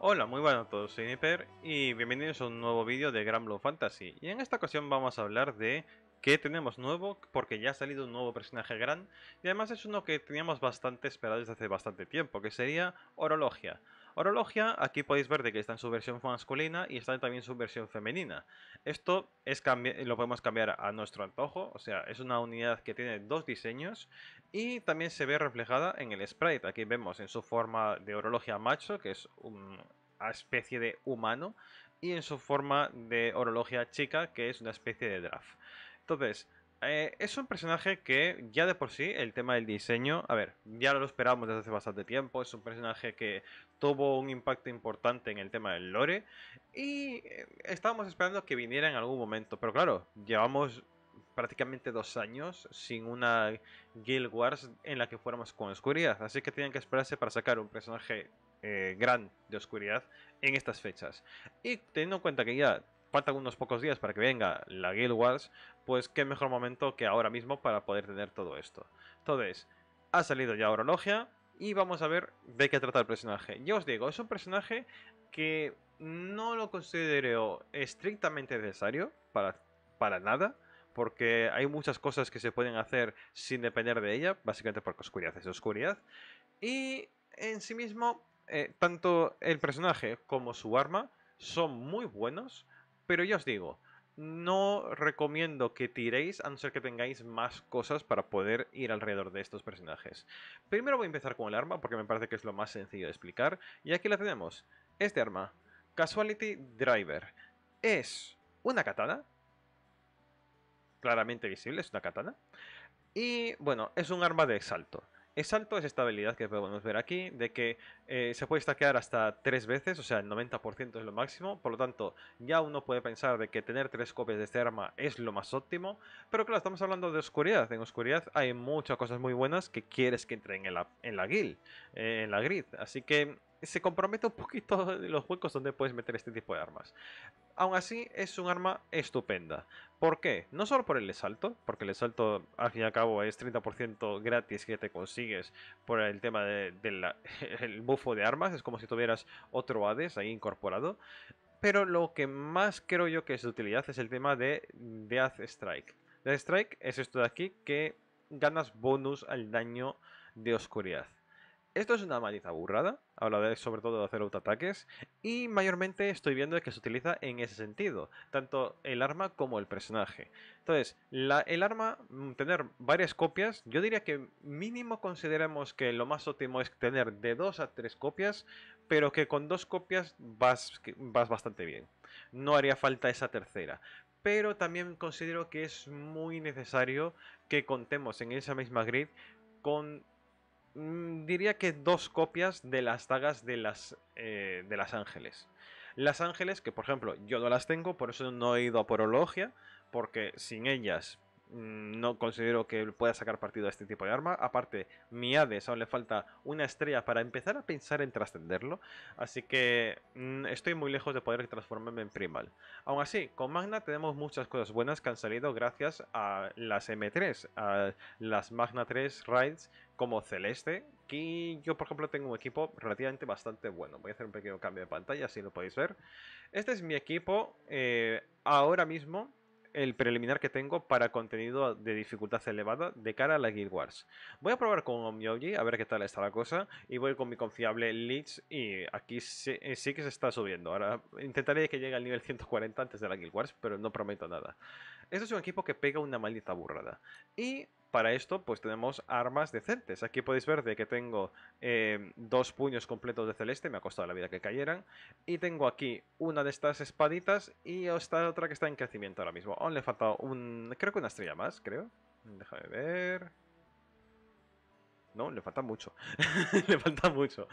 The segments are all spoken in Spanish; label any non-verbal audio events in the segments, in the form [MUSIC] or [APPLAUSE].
Hola, muy buenas a todos, soy Nipper y bienvenidos a un nuevo vídeo de Gran Blue Fantasy y en esta ocasión vamos a hablar de qué tenemos nuevo porque ya ha salido un nuevo personaje gran y además es uno que teníamos bastante esperado desde hace bastante tiempo que sería Orologia Orologia, aquí podéis ver de que está en su versión masculina y está también en su versión femenina. Esto es lo podemos cambiar a nuestro antojo, o sea, es una unidad que tiene dos diseños y también se ve reflejada en el sprite. Aquí vemos en su forma de Orologia macho, que es una especie de humano, y en su forma de orología chica, que es una especie de draft. Entonces, eh, es un personaje que ya de por sí el tema del diseño, a ver, ya lo esperábamos desde hace bastante tiempo, es un personaje que tuvo un impacto importante en el tema del lore y eh, estábamos esperando que viniera en algún momento, pero claro, llevamos prácticamente dos años sin una Guild Wars en la que fuéramos con oscuridad, así que tienen que esperarse para sacar un personaje eh, gran de oscuridad en estas fechas. Y teniendo en cuenta que ya faltan unos pocos días para que venga la Guild Wars, pues qué mejor momento que ahora mismo para poder tener todo esto. Entonces, ha salido ya Orologia y vamos a ver de qué trata el personaje. Yo os digo, es un personaje que no lo considero estrictamente necesario para, para nada porque hay muchas cosas que se pueden hacer sin depender de ella, básicamente porque oscuridad es oscuridad. Y en sí mismo, eh, tanto el personaje como su arma son muy buenos, pero ya os digo, no recomiendo que tiréis a no ser que tengáis más cosas para poder ir alrededor de estos personajes. Primero voy a empezar con el arma porque me parece que es lo más sencillo de explicar. Y aquí la tenemos. Este arma, Casuality Driver, es una katana. Claramente visible, es una katana. Y bueno, es un arma de salto es alto es estabilidad que podemos ver aquí, de que eh, se puede stackear hasta 3 veces, o sea el 90% es lo máximo, por lo tanto ya uno puede pensar de que tener 3 copias de este arma es lo más óptimo, pero claro, estamos hablando de oscuridad, en oscuridad hay muchas cosas muy buenas que quieres que entren en la, en guild, eh, en la grid, así que se compromete un poquito de [LAUGHS] los huecos donde puedes meter este tipo de armas. Aún así, es un arma estupenda. ¿Por qué? No solo por el salto, porque el salto al fin y al cabo es 30% gratis que te consigues por el tema del de, de [LAUGHS] bufo de armas, es como si tuvieras otro Hades ahí incorporado. Pero lo que más creo yo que es de utilidad es el tema de Death Strike. Death Strike es esto de aquí que ganas bonus al daño de oscuridad. Esto es una maldita burrada, habla sobre todo de hacer autoataques, y mayormente estoy viendo que se utiliza en ese sentido, tanto el arma como el personaje. Entonces, el arma, mm, tener varias copias, yo diría que mínimo consideramos que lo más óptimo es tener de dos a tres copias, pero que con dos copias vas, vas bastante bien. No haría falta esa tercera, pero también considero que es muy necesario que contemos en esa misma grid con Mm, diría que dos copias de las dagas de las, eh, de las ángeles. Las ángeles, que por ejemplo yo no las tengo, por eso no he ido a por porque sin ellas Mm, no considero que pueda sacar partido a este tipo de arma. Aparte, mi Hades aún le falta una estrella para empezar a pensar en trascenderlo. Así que mm, estoy muy lejos de poder transformarme en Primal. Aún así, con Magna tenemos muchas cosas buenas que han salido gracias a las M3, a las Magna 3 Rides como Celeste. Que yo, por ejemplo, tengo un equipo relativamente bastante bueno. Voy a hacer un pequeño cambio de pantalla, si lo podéis ver. Este es mi equipo eh, ahora mismo el preliminar que tengo para contenido de dificultad elevada de cara a la Guild Wars. Voy a probar con Omnioji a ver qué tal está la cosa y voy con mi confiable Leech y aquí sí, eh, que se está subiendo. Ahora intentaré que llegue al nivel 140 antes de la Guild Wars, pero no prometo nada. Este es un equipo que pega una maldita burrada. Y para esto, pues tenemos armas decentes. Aquí podéis ver de que tengo eh, dos puños completos de celeste, me ha costado la vida que cayeran. Y tengo aquí una de estas espaditas y esta otra que está en crecimiento ahora mismo. Aún le falta un... creo que una estrella más, creo. Déjame ver... No, le falta mucho. [LAUGHS] le falta mucho.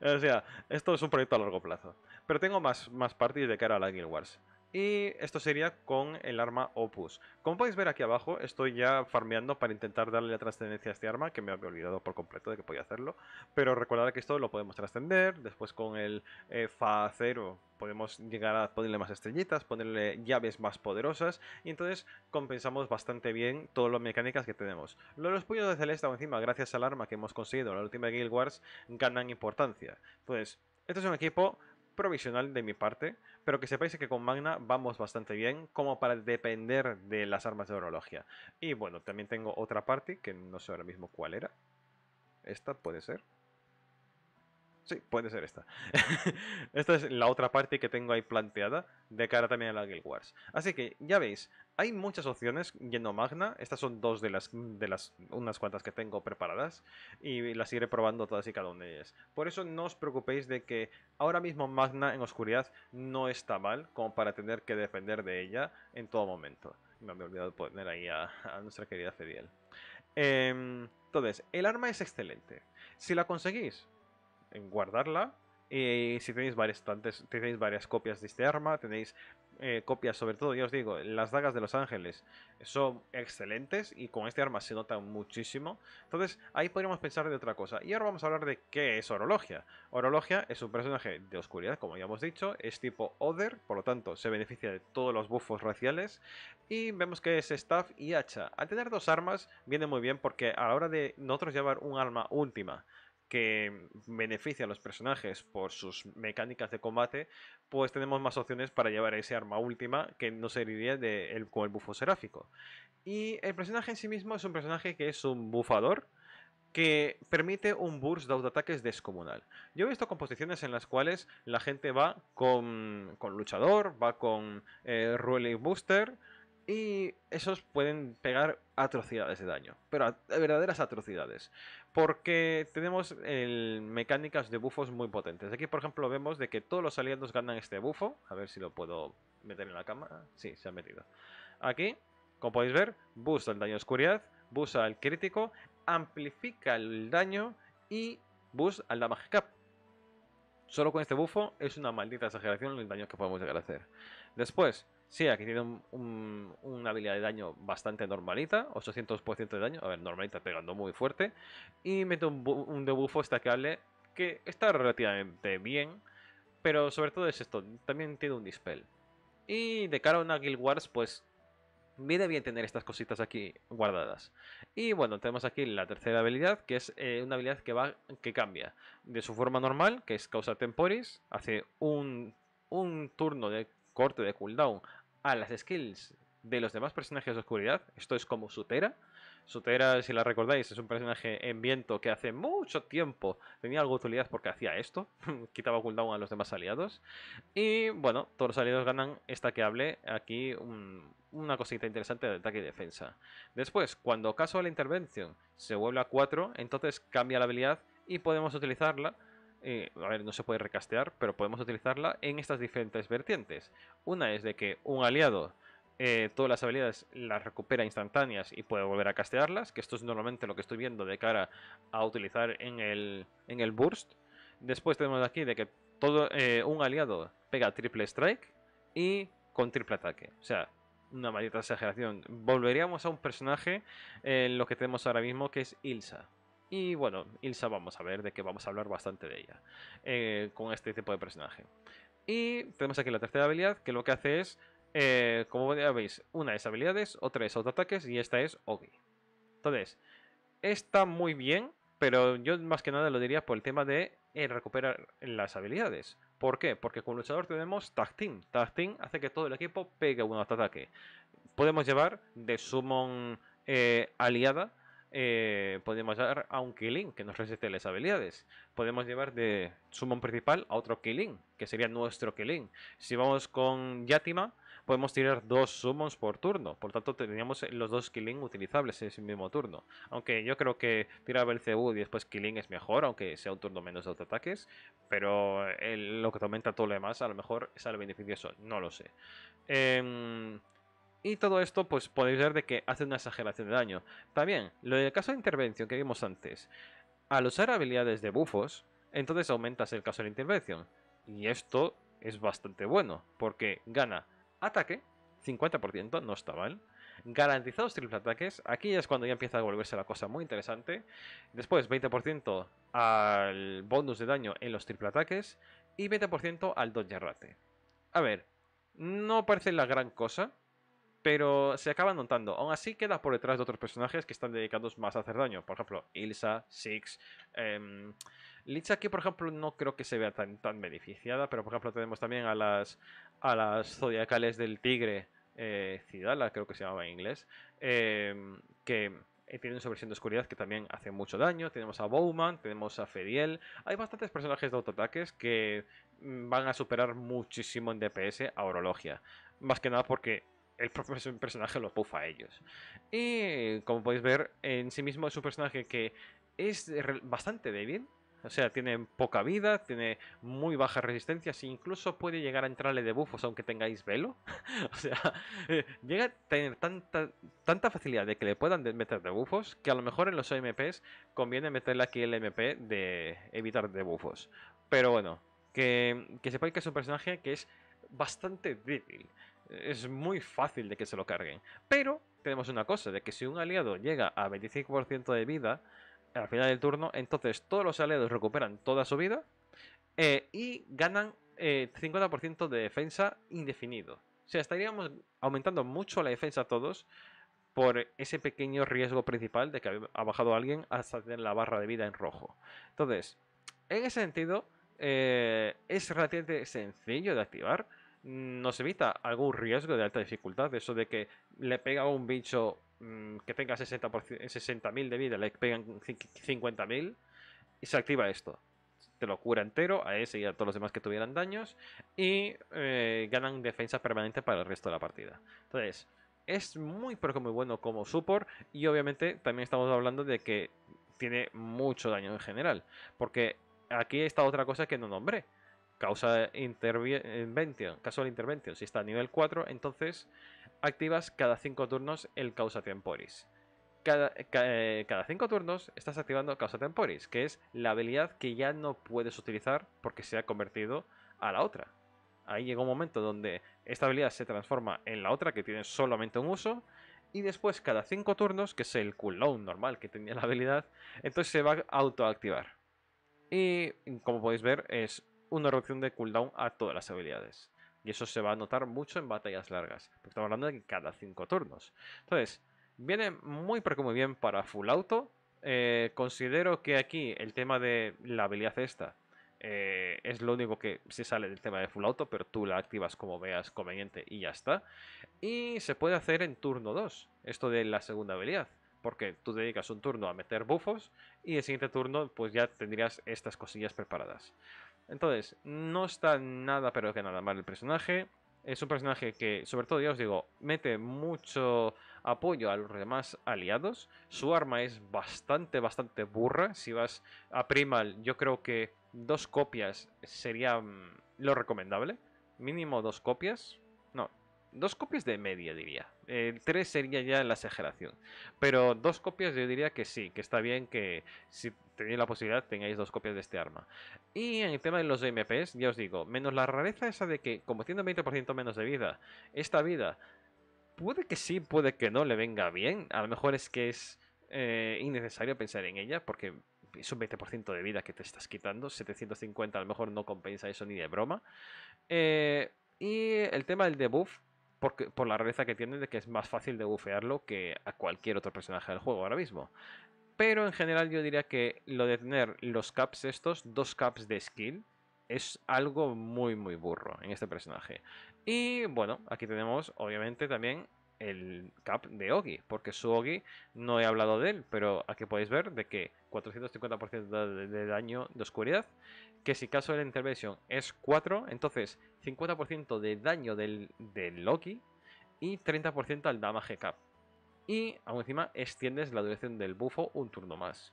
O sea, esto es un proyecto a largo plazo. Pero tengo más, más de cara a la Guild Wars. Y esto sería con el arma Opus. Como podéis ver aquí abajo, estoy ya farmeando para intentar darle la trascendencia a este arma, que me había olvidado por completo de que podía hacerlo. Pero recordad que esto lo podemos trascender, después con el eh, Fa 0 podemos llegar a ponerle más estrellitas, ponerle llaves más poderosas, y entonces compensamos bastante bien todas las mecánicas que tenemos. Los puños de Celeste, encima, gracias al arma que hemos conseguido en la última Guild Wars, ganan importancia. Entonces, este es un equipo provisional de mi parte, pero que sepáis que con Magna vamos bastante bien como para depender de las armas de orología. Y bueno, también tengo otra parte que no sé ahora mismo cuál era. Esta puede ser. Sí, puede ser esta. [LAUGHS] esta es la otra parte que tengo ahí planteada de cara también a la Guild Wars. Así que, ya veis, hay muchas opciones yendo Magna. Estas son dos de las, de las unas cuantas que tengo preparadas y las iré probando todas y cada una de ellas. Por eso no os preocupéis de que ahora mismo Magna en oscuridad no está mal como para tener que Defender de ella en todo momento. Me había olvidado poner ahí a, nuestra querida Fediel. Em, entonces, el arma es excelente. Si la conseguís, en guardarla. Y eh, si tenéis varias, tenéis varias copias de este arma, tenéis eh, copias, sobre todo, ya os digo, las dagas de Los Ángeles son excelentes y con este arma se nota muchísimo. Entonces, ahí podríamos pensar de otra cosa. Y ahora vamos a hablar de qué es Orologia. Orologia es un personaje de oscuridad, como ya hemos dicho, es tipo Other, por lo tanto, se beneficia de todos los buffos raciales. Y vemos que es staff y hacha. Al tener dos armas, viene muy bien porque a la hora de nosotros llevar un arma última que beneficia a los personajes por sus mecánicas de combate, pues tenemos más opciones para llevar ese arma última que no serviría de el, con el bufo seráfico. Y el personaje en sí mismo es un personaje que es un bufador que permite un burst de autoataques descomunal. Yo he visto composiciones en las cuales la gente va con, luchador, va con eh, Booster, y esos pueden pegar atrocidades de daño, pero verdaderas atrocidades porque tenemos mecánicas de bufos muy potentes. Aquí, por ejemplo, vemos de que todos los aliados ganan este bufo. A ver si lo puedo meter en la cámara. Sí, se ha metido. Aquí, como podéis ver, boost el daño de oscuridad, Busa al crítico, amplifica el daño y boost al damage cap. Solo con este bufo es una maldita exageración el daño que podemos llegar a hacer. Después, Sí, aquí tiene una habilidad de daño bastante normalita, 800% de daño, a ver, normalita pegando muy fuerte. Y mete un, un debuffo estacable que está relativamente bien, pero sobre todo es esto, también tiene un dispel. Y de cara a una Guild Wars, pues viene bien tener estas cositas aquí guardadas. Y bueno, tenemos aquí la tercera habilidad, que es eh, una habilidad que, va, que cambia de su forma normal, que es causa temporis, hace un, un turno de corte de cooldown a las skills de los demás personajes de oscuridad. Esto es como Sutera. Sutera, si la recordáis, es un personaje en viento que hace mucho tiempo tenía algo de utilidad porque hacía esto, [LAUGHS] quitaba cooldown a los demás aliados. Y bueno, todos los aliados ganan esta que hable aquí una cosita interesante de ataque y defensa. Después, cuando caso a la intervención se vuelve a 4, entonces cambia la habilidad y podemos utilizarla eh, a ver, no se puede recastear, pero podemos utilizarla en estas diferentes vertientes. Una es de que un aliado eh, todas las habilidades las recupera instantáneas y puede volver a castearlas, que esto es normalmente lo que estoy viendo de cara a utilizar en el, burst. Después tenemos aquí de que todo eh, un aliado pega triple strike y con triple ataque. O sea, una maldita exageración. Volveríamos a un personaje en lo que tenemos ahora mismo que es Ilsa. Y bueno, Ilsa vamos a ver de qué vamos a hablar bastante de ella eh, con este tipo de personaje. Y tenemos aquí la tercera habilidad que lo que hace es, eh, como ya veis, una es habilidades, otra es autoataques y esta es Ogi. Entonces, está muy bien, pero yo más que nada lo diría por el tema de eh, recuperar las habilidades. ¿Por qué? Porque con luchador tenemos Tag Team. Tag Team hace que todo el equipo pegue un autoataque. Podemos llevar de Summon aliada eh, podemos dar a un Killing que nos resiste las habilidades. Podemos llevar de Summon principal a otro Killing, que sería nuestro Killing. Si vamos con Yatima, podemos tirar dos Summons por turno. Por tanto, tendríamos los dos Killing utilizables en ese mismo turno. Aunque yo creo que tirar CU y después Killing es mejor, aunque sea un turno menos de autoataques. Pero eh, lo que aumenta todo lo demás, a lo mejor es sale beneficioso. No lo sé. Em, y todo esto pues podéis ver de que hace una exageración de daño. También, lo del caso de intervención que vimos antes. Al usar habilidades de bufos, entonces aumentas el caso de intervención. Y esto es bastante bueno, porque gana ataque, 50%, no está mal. Garantizados triple ataques, aquí es cuando ya empieza a volverse la cosa muy interesante. Después 20% al bonus de daño en los triple ataques y 20% al dodge rate. A ver, no parece la gran cosa, pero se acaban notando, aún así queda por detrás de otros personajes que están dedicados más a hacer daño, por ejemplo, Ilsa, Six, em, Lich aquí, por ejemplo no creo que se vea tan, tan beneficiada, pero por ejemplo tenemos también a las, a las zodiacales del tigre, eh, Cidala creo que se llamaba en inglés, em, que eh, tienen su versión de oscuridad que también hace mucho daño. Tenemos a Bowman, tenemos a Fediel Hay bastantes personajes de autoataques que mm, van a superar muchísimo en DPS a Orologia. Más que nada porque el propio personaje lo pufa a ellos. Y como podéis ver, en sí mismo es un personaje que es bastante débil. O sea, tiene poca vida, tiene muy bajas resistencias e incluso puede llegar a entrarle de aunque tengáis velo. [LAUGHS] o sea, [LAUGHS] llega a tener tanta, tanta facilidad de que le puedan meter debufos que a lo mejor en los OMPs conviene meterle aquí el MP de evitar debufos Pero bueno, que, que sepáis que es un personaje que es bastante débil es muy fácil de que se lo carguen. Pero tenemos una cosa, de que si un aliado llega a 25% de vida al final del turno, entonces todos los aliados recuperan toda su vida eh, y ganan 50% eh, de defensa indefinido. O sea, estaríamos aumentando mucho la defensa a todos por ese pequeño riesgo principal de que ha bajado alguien hasta tener la barra de vida en rojo. Entonces, en ese sentido, eh, es relativamente sencillo de activar Mm, nos evita algún riesgo de alta dificultad. Eso de que le pega a un bicho mm, que tenga 60.000 de vida, le pegan 50.000 y se activa esto. Te lo cura entero a ese y a todos los demás que tuvieran daños. Y eh, ganan defensa permanente para el resto de la partida. Entonces, es muy pero muy bueno como support. Y obviamente también estamos hablando de que tiene mucho daño en general. Porque aquí está otra cosa que no nombré causa intervention, Si está a nivel 4, entonces activas cada 5 turnos el causa temporis. Cada 5 eh, turnos estás activando causa temporis, que es la habilidad que ya no puedes utilizar porque se ha convertido a la otra. Ahí llega un momento donde esta habilidad se transforma en la otra que tiene solamente un uso. Y después, cada 5 turnos, que es el cooldown normal que tenía la habilidad, entonces se va a autoactivar. Y como podéis ver, es una reducción de cooldown a todas las habilidades. Y eso se va a notar mucho en batallas largas, porque estamos hablando de cada 5 turnos. Entonces, viene muy muy bien para full auto. Eh, considero que aquí el tema de la habilidad esta eh, es lo único que se sale del tema de full auto, pero tú la activas como veas conveniente y ya está. Y se puede hacer en turno 2, esto de la segunda habilidad porque tú dedicas un turno a meter buffos y el siguiente turno pues ya tendrías estas cosillas preparadas. Entonces, no está nada pero que nada mal el personaje. Es un personaje que, sobre todo, ya os digo, mete mucho apoyo a los demás aliados. Su arma es bastante, bastante burra. Si vas a Primal, yo creo que dos copias sería mm, lo recomendable. Mínimo dos copias dos copias de media diría. el 3 sería ya la exageración. Pero dos copias yo diría que sí, que está bien que si tenéis la posibilidad tengáis dos copias de este arma. Y en el tema de los MPs, ya os digo, menos la rareza esa de que como tiene 20% menos de vida, esta vida puede que sí, puede que no le venga bien. A lo mejor es que es eh, innecesario pensar en ella porque es un 20% de vida que te estás quitando. 750 a lo mejor no compensa eso ni de broma. Eh, y el tema del debuff, por la rareza que tiene de que es más fácil de bufearlo que a cualquier otro personaje del juego ahora mismo. Pero en general yo diría que lo de tener los caps estos, dos caps de skill, es algo muy muy burro en este personaje. Y bueno, aquí tenemos obviamente también el cap de Ogi, porque su Ogi no he hablado de él, pero aquí podéis ver de que 450% de daño de oscuridad, que si caso de intervention intervención es 4, entonces 50% de daño del, del Loki y 30% al damage cap. Y aún encima extiendes la duración del bufo un turno más.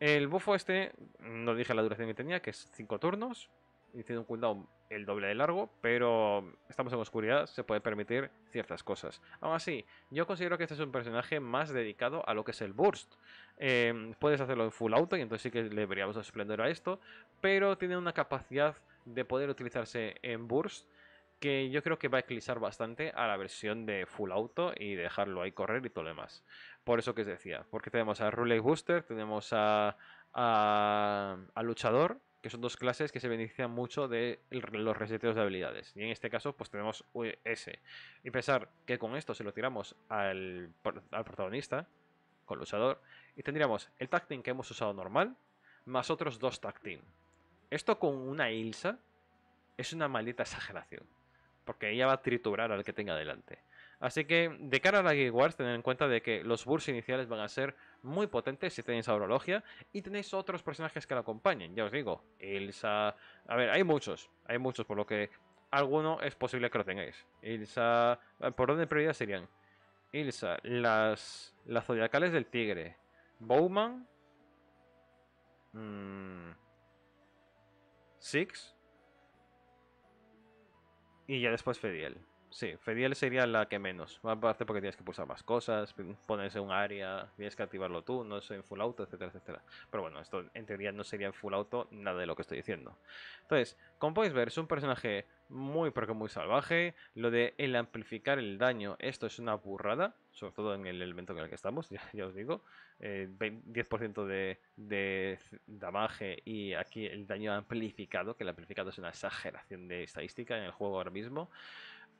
El bufo este, no dije la duración que tenía, que es 5 turnos, y tiene un cooldown el doble de largo, pero estamos en oscuridad, se puede permitir ciertas cosas. Aún así, yo considero que este es un personaje más dedicado a lo que es el burst. Em, puedes hacerlo en full auto y entonces sí que le veríamos esplendor a esto, pero tiene una capacidad de poder utilizarse en burst que yo creo que va a eclipsar bastante a la versión de full auto y dejarlo ahí correr y todo lo demás. Por eso que os decía, porque tenemos a Ruley Booster, tenemos a, a, a Luchador, que son dos clases que se benefician mucho de los reseteos de habilidades. Y en este caso, pues tenemos e S. Y pensar que con esto se lo tiramos al, protagonista, con usador. y tendríamos el tactin que hemos usado normal, más otros dos tactin. Esto con una Ilsa es una maldita exageración, porque ella va a triturar al que tenga delante. Así que de cara a la Guild Wars, tened en cuenta de que los bursts iniciales van a ser muy potentes si tenéis Aurologia y tenéis otros personajes que la acompañen. Ya os digo, Elsa... A ver, hay muchos, hay muchos, por lo que alguno es posible que lo tengáis. Ilsa... ¿Por dónde prioridad serían? Ilsa, las, las zodiacales del tigre, Bowman, mm, Six y ya después Fediel. Sí, Fediel sería la que menos. Aparte porque tienes que pulsar más cosas, ponerse un área, tienes que activarlo tú, no es en full auto, etcétera, etcétera. Pero bueno, esto en teoría no sería en full auto nada de lo que estoy diciendo. Entonces, como podéis ver, es un personaje muy, porque muy salvaje. Lo de el amplificar el daño, esto es una burrada, sobre todo en el elemento en el que estamos, [LAUGHS] ya, os digo. 10% eh, de, de y aquí el daño amplificado, que el amplificado es una exageración de estadística en el juego ahora mismo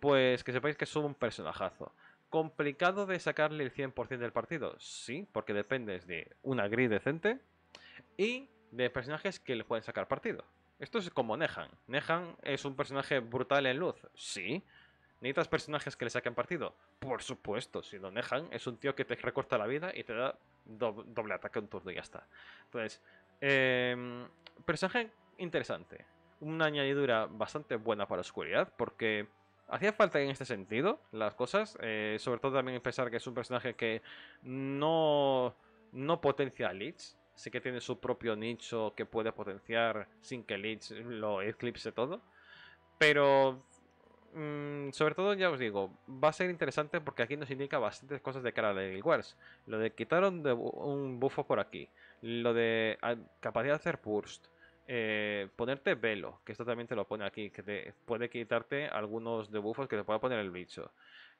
pues que sepáis que es un personajazo. ¿Complicado de sacarle el 100% del partido? Sí, porque dependes de una grid decente y de personajes que le pueden sacar partido. Esto es como Nehan. Nehan es un personaje brutal en luz, sí. ¿Necesitas personajes que le saquen partido? Por supuesto, si no Nehan es un tío que te recorta la vida y te da doble, ataque un turno y ya está. Entonces, em, personaje interesante. Una añadidura bastante buena para oscuridad porque Hacía falta en este sentido las cosas, eh, sobre todo también pensar que es un personaje que no, no potencia leads, sí que tiene su propio nicho que puede potenciar sin que Leech lo eclipse todo, pero mm, sobre todo ya os digo, va a ser interesante porque aquí nos indica bastantes cosas de cara a Guild Wars. Lo de quitaron de un bufo por aquí, lo de ah, capacidad de hacer burst, eh, ponerte velo, que esto también te lo pone aquí, que te puede quitarte algunos debuffos que te pueda poner el bicho.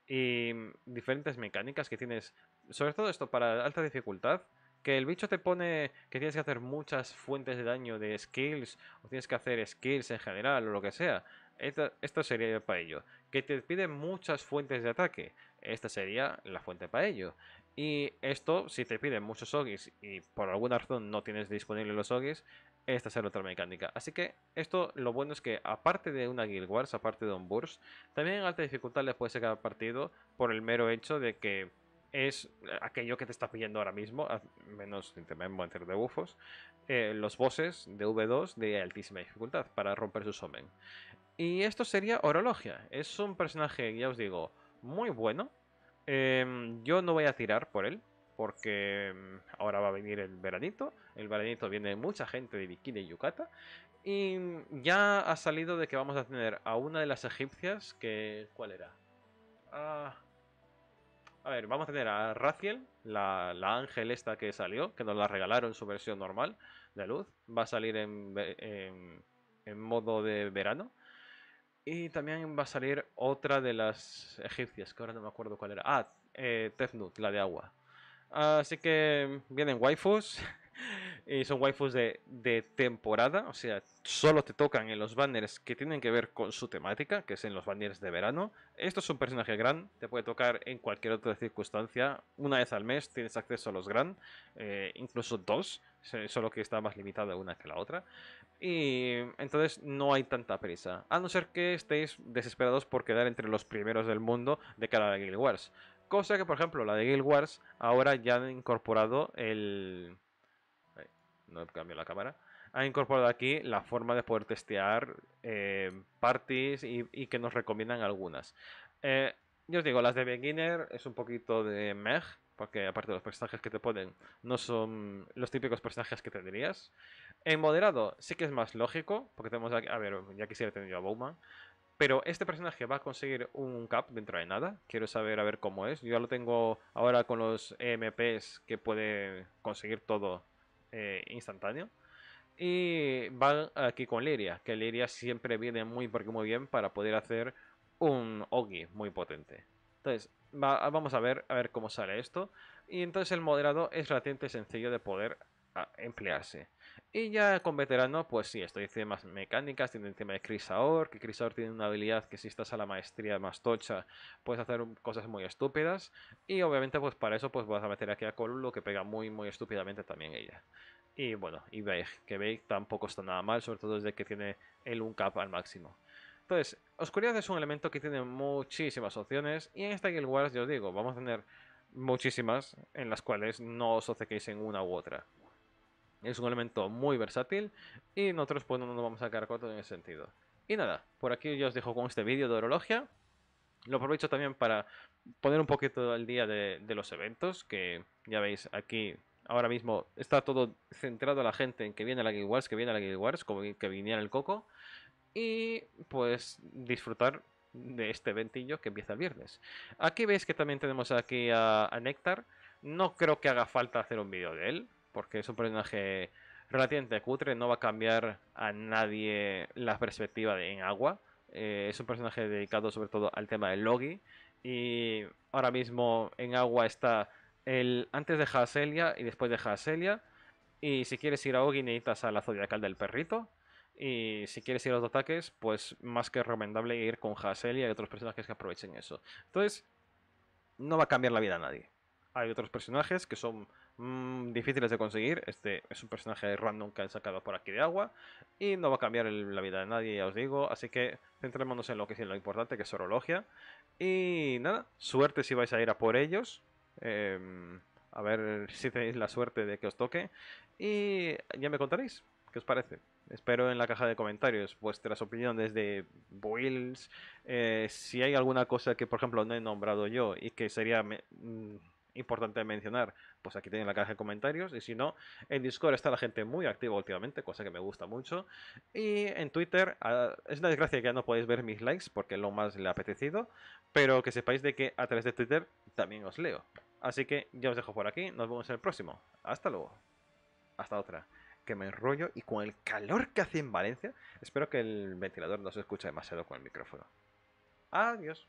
Y diferentes mecánicas que tienes, sobre todo esto para alta dificultad, que el bicho te pone que tienes que hacer muchas fuentes de daño de skills, o tienes que hacer skills en general, o lo que sea. esto sería para ello. Que te pide muchas fuentes de ataque. Esta sería la fuente para ello. Y esto, si te piden muchos ogis y por alguna razón no tienes disponibles los ogis, esta será otra mecánica. Así que esto lo bueno es que aparte de una Guild Wars, aparte de un Burst, también en alta dificultad le puede sacar partido por el mero hecho de que es aquello que te está pidiendo ahora mismo, menos de bufos, eh, los bosses de V2 de altísima dificultad para romper su somen. Y esto sería Orologia. Es un personaje, ya os digo, muy bueno. Em, yo no voy a tirar por él, porque mm, ahora va a venir el veranito. El veranito viene mucha gente de Bikini y Yucata. Y mm, ya ha salido de que vamos a tener a una de las egipcias que... ¿Cuál era? Ah, a ver, vamos a tener a Raziel, la, ángel esta que salió, que nos la regalaron su versión normal de luz. Va a salir en, modo de verano. Y también va a salir otra de las egipcias, que ahora no me acuerdo cuál era. Ah, eh, Tefnut, la de agua. Así que vienen waifus. [LAUGHS] Y son waifus de, temporada, o sea, solo te tocan en los banners que tienen que ver con su temática, que es en los banners de verano. Esto es un personaje gran, te puede tocar en cualquier otra circunstancia. Una vez al mes tienes acceso a los gran, eh, incluso dos, solo que está más limitada una que la otra. Y entonces no hay tanta prisa, a no ser que estéis desesperados por quedar entre los primeros del mundo de cara a la Guild Wars. Cosa que, por ejemplo, la de Guild Wars ahora ya han incorporado el... No he cambiado la cámara. Ha incorporado aquí la forma de poder testear eh, parties y, que nos recomiendan algunas. Eh, yo os digo, las de beginner es un poquito de meh, porque aparte los personajes que te ponen no son los típicos personajes que tendrías. En moderado sí que es más lógico, porque tenemos aquí, a ver, ya quisiera tener yo a Bowman, pero este personaje va a conseguir un cap dentro de nada. Quiero saber a ver cómo es. Yo lo tengo ahora con los e mps que puede conseguir todo eh, instantáneo. Y va aquí con Liria, que Liria siempre viene muy, porque muy bien para poder hacer un Ogi muy potente. Entonces, vamos a ver, a ver cómo sale esto. Y entonces el moderado es relativamente sencillo de poder ah, emplearse. Y ya con veterano, pues sí, esto dice más mecánicas, tiene encima de Crisaor, que Crisaor tiene una habilidad que si estás a la maestría más tocha, puedes hacer cosas muy estúpidas. Y obviamente, pues para eso, pues vas a meter aquí a Colulo, que pega muy, muy estúpidamente también ella. Y bueno, y Veig, que Veig tampoco está nada mal, sobre todo desde que tiene el cap al máximo. Entonces, Oscuridad es un elemento que tiene muchísimas opciones, y en esta Guild Wars, yo os digo, vamos a tener muchísimas en las cuales no os ocequéis en una u otra. Es un elemento muy versátil y nosotros pues no nos vamos a quedar cortos en ese sentido. Y nada, por aquí yo os dejo con este vídeo de orología. Lo aprovecho también para poner un poquito al día de, los eventos, que ya veis aquí ahora mismo está todo centrado a la gente en que viene a la Guild Wars, que viene a la Guild Wars, como que viniera el coco. Y pues disfrutar de este eventillo que empieza el viernes. Aquí veis que también tenemos aquí a, a No creo que haga falta hacer un vídeo de él porque es un personaje relativamente cutre, no va a cambiar a nadie la perspectiva de, en agua. Eh, es un personaje dedicado sobre todo al tema del Logi. Y ahora mismo en agua está el antes de Haselia y después de Haselia. Y si quieres ir a Ogi necesitas a la Zodiacal del Perrito. Y si quieres ir a los ataques, pues más que recomendable ir con Haselia y otros personajes que aprovechen eso. Entonces, no va a cambiar la vida a nadie. Hay otros personajes que son mm, difíciles de conseguir. Este es un personaje random que han sacado por aquí de agua. Y no va a cambiar la vida de nadie, ya os digo. Así que centrémonos en lo que es lo importante, que es orología Y nada, suerte si vais a ir a por ellos. Em, a ver si tenéis la suerte de que os toque. Y ya me contaréis qué os parece. Espero en la caja de comentarios vuestras opiniones de builds. Eh, si hay alguna cosa que, por ejemplo, no he nombrado yo y que sería... Mm, importante mencionar, pues aquí tienen la caja de comentarios. Y si no, en Discord está la gente muy activa últimamente, cosa que me gusta mucho. Y en Twitter, ah, es una desgracia que ya no podéis ver mis likes porque lo más le ha apetecido, pero que sepáis de que a través de Twitter también os leo. Así que ya os dejo por aquí, nos vemos en el próximo. Hasta luego. Hasta otra. Que me enrollo y con el calor que hace en Valencia, espero que el ventilador no se escuche demasiado con el micrófono. Adiós.